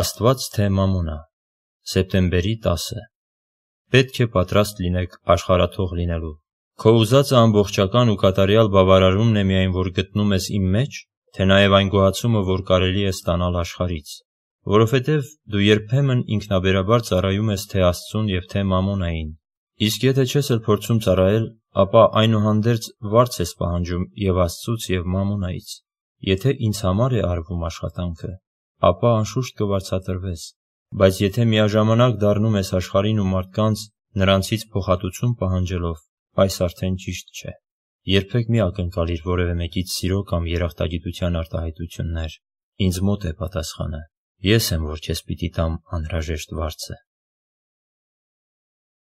Աստված թե մամոնա, սեպտեմբերի 10-ը։ Պետք է պատրաստ լինեք աշխարհաթող լինելու։ Քո ուզածը ամբողջական ու կատարյալ բավարարումն է միայն, որ գտնում ես իմ մեջ, թե նաև այն գոհացումը, որ կարելի է ստանալ աշխարից։ Որովհետև դու երբեմն ինքնաբերաբար ծառայում ես թե Աստծուն եւ թե մամոնային։ Իսկ եթե չես էլ փորձում ծառայել, ապա այնուհանդերձ վարձ ես պահանջում եւ Աստծուց եւ մամոնայից։ Եթե ինձ համար է արվում աշխատանքը, ապա անշուշտ կվարձատրվես, բայց եթե միաժամանակ դառնում ես աշխարհին ու մարդկանց նրանցից փոխհատուցում պահանջելով, այս արդեն ճիշտ չէ։ Երբեք մի ակնկալիր որևէ մեկից սիրո կամ երախտագիտության արտահայտություններ։ Ինձ մոտ է պատասխանը։ Ես եմ, որ քեզ պիտի տամ անհրաժեշտ վարձը։